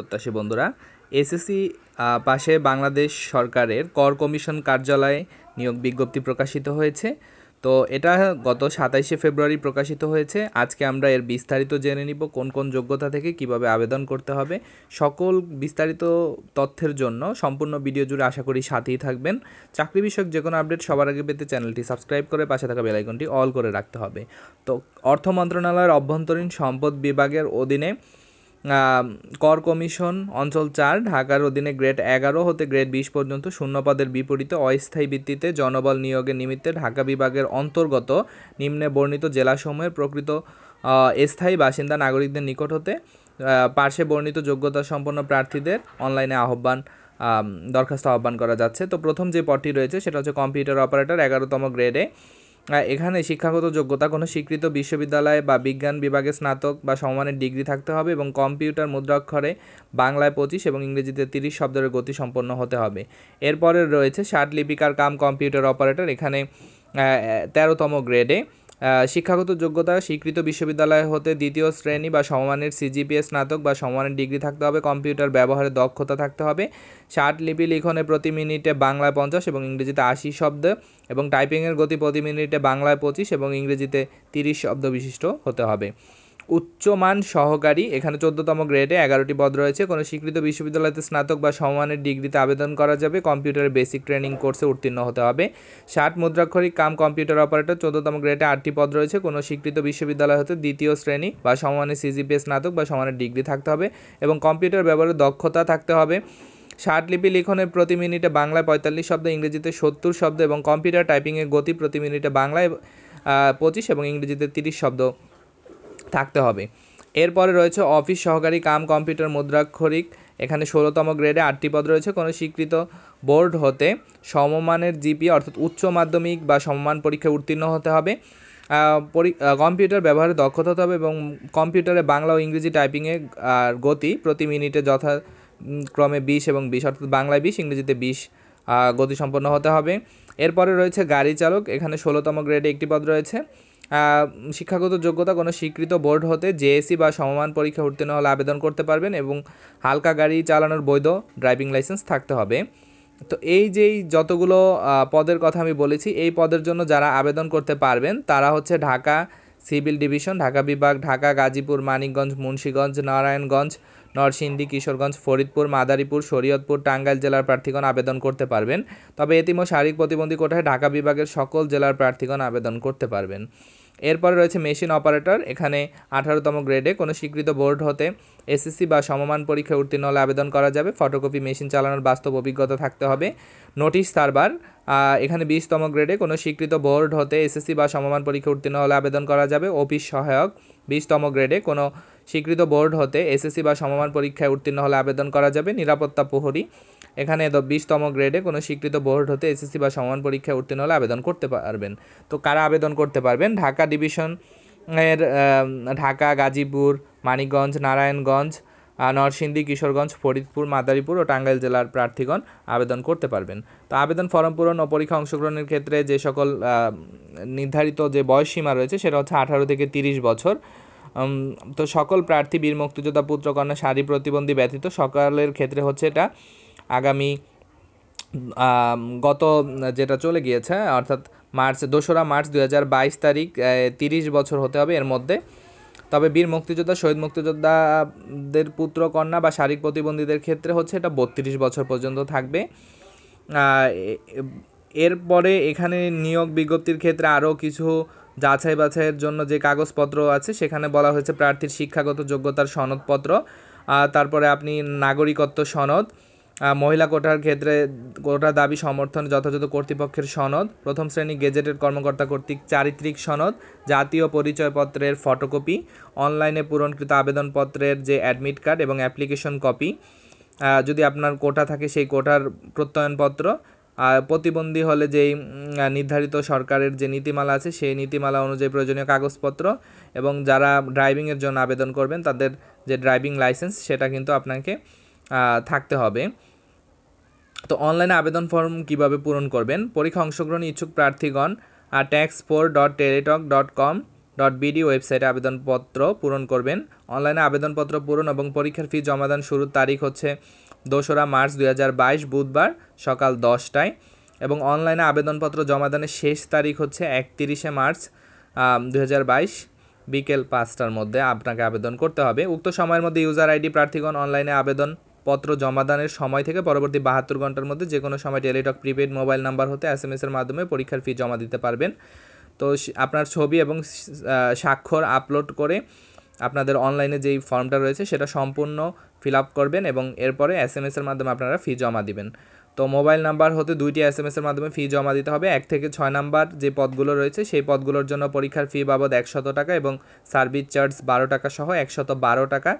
প্রত্যাশী বন্ধুরা এসএসসি পাশে বাংলাদেশ সরকারের কর কমিশন কার্যালয়ে নিয়োগ বিজ্ঞপ্তি প্রকাশিত হয়েছে তো এটা গত সাতাইশে ফেব্রুয়ারি প্রকাশিত হয়েছে আজকে আমরা এর বিস্তারিত জেনে নিব কোন কোন যোগ্যতা থেকে কিভাবে আবেদন করতে হবে সকল বিস্তারিত তথ্যের জন্য সম্পূর্ণ ভিডিও জুড়ে আশা করি সাথেই থাকবেন চাকরি বিষয়ক যে কোনো আপডেট সবার আগে পেতে চ্যানেলটি সাবস্ক্রাইব করে পাশে থাকা বেলাইকনটি অল করে রাখতে হবে তো অর্থ মন্ত্রণালয়ের অভ্যন্তরীণ সম্পদ বিভাগের অধীনে কর কমিশন অঞ্চল চার ঢাকার অধীনে গ্রেড এগারো হতে গ্রেড বিশ পর্যন্ত শূন্যপদের বিপরীতে অস্থায়ী ভিত্তিতে জনবল নিয়োগের নিমিত্তে ঢাকা বিভাগের অন্তর্গত নিম্নে বর্ণিত জেলাসমূহের প্রকৃত স্থায়ী বাসিন্দা নাগরিকদের নিকট হতে পার্শ্বে বর্ণিত যোগ্যতা সম্পন্ন প্রার্থীদের অনলাইনে আহ্বান দরখাস্ত আহ্বান করা যাচ্ছে তো প্রথম যে পদটি রয়েছে সেটা হচ্ছে কম্পিউটার অপারেটর এগারোতম গ্রেডে এখানে শিক্ষাগত যোগ্যতা কোনো স্বীকৃত বিশ্ববিদ্যালয়ে বা বিজ্ঞান বিভাগে স্নাতক বা সমমানের ডিগ্রি থাকতে হবে এবং কম্পিউটার মুদ্রাক্ষরে বাংলায় পঁচিশ এবং ইংরেজিতে তিরিশ শব্দের গতি সম্পন্ন হতে হবে এরপরে রয়েছে ষাট লিপিকার কাম কম্পিউটার অপারেটর এখানে তেরোতম গ্রেডে শিক্ষাগত যোগ্যতা স্বীকৃত বিশ্ববিদ্যালয় হতে দ্বিতীয় শ্রেণী বা সমমানের সিজিপিএ স্নাতক বা সমমানের ডিগ্রি থাকতে হবে কম্পিউটার ব্যবহারে দক্ষতা থাকতে হবে ষাট লিপি লিখনে প্রতি মিনিটে বাংলায় পঞ্চাশ এবং ইংরেজিতে আশি শব্দ এবং টাইপিংয়ের গতি প্রতি মিনিটে বাংলায় পঁচিশ এবং ইংরেজিতে তিরিশ শব্দ বিশিষ্ট হতে হবে উচ্চমান সহকারী এখানে চোদ্দতম গ্রেডে এগারোটি পদ রয়েছে কোনো স্বীকৃত বিশ্ববিদ্যালয়তে স্নাতক বা সমমানের ডিগ্রিতে আবেদন করা যাবে কম্পিউটারের বেসিক ট্রেনিং কোর্সে উত্তীর্ণ হতে হবে ষাট মুদ্রাক্ষরিক কাম কম্পিউটার অপারেটর চোদ্দতম গ্রেডে আটটি পদ রয়েছে কোনো স্বীকৃত বিশ্ববিদ্যালয় হতে দ্বিতীয় শ্রেণী বা সমমানের সিজিপিএ স্নাতক বা সমানের ডিগ্রি থাকতে হবে এবং কম্পিউটার ব্যবহারে দক্ষতা থাকতে হবে লিপি লিখনের প্রতি মিনিটে বাংলায় পঁয়তাল্লিশ শব্দ ইংরেজিতে সত্তর শব্দ এবং কম্পিউটার টাইপিংয়ের গতি প্রতি মিনিটে বাংলায় পঁচিশ এবং ইংরেজিতে তিরিশ শব্দ থাকতে হবে এরপরে রয়েছে অফিস সহকারী কাম কম্পিউটার মুদ্রাক্ষরিক এখানে ষোলোতম গ্রেডে আটটি পদ রয়েছে কোনো স্বীকৃত বোর্ড হতে সমমানের জিপি অর্থাৎ উচ্চ মাধ্যমিক বা সমমান পরীক্ষায় উত্তীর্ণ হতে হবে কম্পিউটার ব্যবহারে দক্ষতা হতে হবে এবং কম্পিউটারে বাংলা ও ইংরেজি টাইপিংয়ে আর গতি প্রতি মিনিটে যথাক্রমে বিশ এবং বিশ অর্থাৎ বাংলায় বিশ ইংরেজিতে বিশ সম্পন্ন হতে হবে এরপরে রয়েছে গাড়ি চালক এখানে ষোলোতম গ্রেডে একটি পদ রয়েছে শিক্ষাগত যোগ্যতা কোনো স্বীকৃত বোর্ড হতে জেএসি বা সমমান পরীক্ষা উত্তীর্ণ হলে আবেদন করতে পারবেন এবং হালকা গাড়ি চালানোর বৈধ ড্রাইভিং লাইসেন্স থাকতে হবে তো এই যেই যতগুলো পদের কথা আমি বলেছি এই পদের জন্য যারা আবেদন করতে পারবেন তারা হচ্ছে ঢাকা সিভিল ডিভিশন ঢাকা বিভাগ ঢাকা গাজীপুর মানিকগঞ্জ মুন্সীগঞ্জ নারায়ণগঞ্জ নরসিংদী কিশোরগঞ্জ ফরিদপুর মাদারীপুর শরীয়তপুর টাঙ্গাইল জেলার প্রার্থীগণ আবেদন করতে পারবেন তবে এতিমো শারীরিক প্রতিবন্ধী কোটায় ঢাকা বিভাগের সকল জেলার প্রার্থীগণ আবেদন করতে পারবেন এরপরে রয়েছে মেশিন অপারেটর এখানে আঠারোতম গ্রেডে কোনো স্বীকৃত বোর্ড হতে এসএসসি বা সমমান পরীক্ষায় উত্তীর্ণ হলে আবেদন করা যাবে ফটোকপি মেশিন চালানোর বাস্তব অভিজ্ঞতা থাকতে হবে নোটিশ সার্ভার এখানে বিশতম গ্রেডে কোনো স্বীকৃত বোর্ড হতে এসএসসি বা সমমান পরীক্ষা উত্তীর্ণ হলে আবেদন করা যাবে অফিস সহায়ক বিশতম গ্রেডে কোনো স্বীকৃত বোর্ড হতে এসএসসি বা সমমান পরীক্ষায় উত্তীর্ণ হলে আবেদন করা যাবে নিরাপত্তা প্রহরী এখানে বিশতম গ্রেডে কোনো স্বীকৃত বোর্ড হতে এসএসসি বা সমান পরীক্ষায় উত্তীর্ণ হলে আবেদন করতে পারবেন তো কারা আবেদন করতে পারবেন ঢাকা ডিভিশন এর ঢাকা গাজীপুর মানিকগঞ্জ নারায়ণগঞ্জ নরসিংদী কিশোরগঞ্জ ফরিদপুর মাদারীপুর ও টাঙ্গাইল জেলার প্রার্থীগণ আবেদন করতে পারবেন তো আবেদন ফর্ম পূরণ ও পরীক্ষা অংশগ্রহণের ক্ষেত্রে যে সকল নির্ধারিত যে বয়সসীমা রয়েছে সেটা হচ্ছে আঠারো থেকে তিরিশ বছর তো সকল প্রার্থী বীর মুক্তিযোদ্ধা পুত্রকন্যা সারি প্রতিবন্ধী ব্যতীত সকালের ক্ষেত্রে হচ্ছে এটা আগামী গত যেটা চলে গিয়েছে অর্থাৎ মার্চ দোসরা মার্চ দু তারিখ তিরিশ বছর হতে হবে এর মধ্যে তবে বীর মুক্তিযোদ্ধা শহীদ মুক্তিযোদ্ধাদের পুত্র কন্যা বা শারীরিক প্রতিবন্ধীদের ক্ষেত্রে হচ্ছে এটা বত্রিশ বছর পর্যন্ত থাকবে এরপরে এখানে নিয়োগ বিজ্ঞপ্তির ক্ষেত্রে আরও কিছু যাচাই বাছাইয়ের জন্য যে কাগজপত্র আছে সেখানে বলা হয়েছে প্রার্থীর শিক্ষাগত যোগ্যতার সনদপত্র তারপরে আপনি নাগরিকত্ব সনদ মহিলা কোটার ক্ষেত্রে কোটা দাবি সমর্থন যথাযথ কর্তৃপক্ষের সনদ প্রথম শ্রেণী গেজেটের কর্মকর্তা কর্তৃক চারিত্রিক সনদ জাতীয় পরিচয়পত্রের ফটোকপি অনলাইনে পূরণকৃত আবেদনপত্রের যে অ্যাডমিট কার্ড এবং অ্যাপ্লিকেশন কপি যদি আপনার কোটা থাকে সেই কোটার প্রত্যয়নপত্র আর প্রতিবন্ধী হলে যেই নির্ধারিত সরকারের যে নীতিমালা আছে সেই নীতিমালা অনুযায়ী প্রয়োজনীয় কাগজপত্র এবং যারা ড্রাইভিংয়ের জন্য আবেদন করবেন তাদের যে ড্রাইভিং লাইসেন্স সেটা কিন্তু আপনাকে থাকতে হবে তো অনলাইনে আবেদন ফর্ম কিভাবে পূরণ করবেন পরীক্ষা অংশগ্রহণ ইচ্ছুক প্রার্থীগণ আর ট্যাক্স ফোর dot teletalk dot com dot BD ওয়েবসাইটে আবেদনপত্র পূরণ করবেন অনলাইনে আবেদনপত্র পূরণ এবং পরীক্ষার ফি জমাদান শুরুর তারিখ হচ্ছে দোসরা মার্চ দুই বুধবার সকাল দশটায় এবং অনলাইনে আবেদনপত্র জমাদানের শেষ তারিখ হচ্ছে একত্রিশে মার্চ দুই বিকেল পাঁচটার মধ্যে আপনাকে আবেদন করতে হবে উক্ত সময়ের মধ্যে ইউজার আইডি প্রার্থীগণ অনলাইনে আবেদন পত্র জমাদানের সময় থেকে পরবর্তী বাহাত্তর ঘন্টার মধ্যে যে কোনো সময় টেলিটক প্রিপেড মোবাইল নাম্বার হতে এস এম এসের মাধ্যমে পরীক্ষার ফি জমা দিতে পারবেন তো আপনার ছবি এবং স্বাক্ষর আপলোড করে আপনাদের অনলাইনে যেই ফর্মটা রয়েছে সেটা সম্পূর্ণ ফিল আপ করবেন এবং এরপরে এস এম এসের মাধ্যমে আপনারা ফি জমা দিবেন তো মোবাইল নাম্বার হতে দুইটি এস এম এসের মাধ্যমে ফি জমা দিতে হবে এক থেকে ছয় নাম্বার যে পদগুলো রয়েছে সেই পদগুলোর জন্য পরীক্ষার ফি বাবদ একশত টাকা এবং সার্ভিস চার্জ বারো টাকা সহ একশত বারো টাকা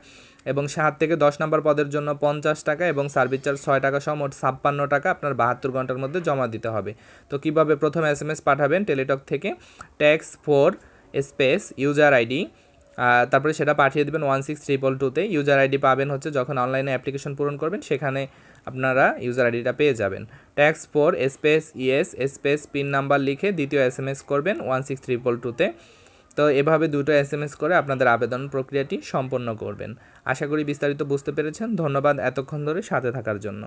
এবং সাত থেকে দশ নাম্বার পদের জন্য পঞ্চাশ টাকা এবং সার্ভিস চার্জ ছয় টাকা সহ মোট ছাপ্পান্ন টাকা আপনার বাহাত্তর ঘন্টার মধ্যে জমা দিতে হবে তো কিভাবে প্রথম এস এম এস পাঠাবেন টেলিটক থেকে tax four space user ID তারপরে সেটা পাঠিয়ে দেবেন ওয়ান সিক্স ট্রিপল টুতে ইউজার আইডি পাবেন হচ্ছে যখন অনলাইনে অ্যাপ্লিকেশন পূরণ করবেন সেখানে আপনারা ইউজার আইডিটা পেয়ে যাবেন tax four space ES space pin number লিখে দ্বিতীয় এস এম এস করবেন ওয়ান সিক্স ট্রিপল টুতে তো এভাবে দুটো এস এম এস করে আপনাদের আবেদন প্রক্রিয়াটি সম্পন্ন করবেন আশা করি বিস্তারিত বুঝতে পেরেছেন ধন্যবাদ এতক্ষণ ধরে সাথে থাকার জন্য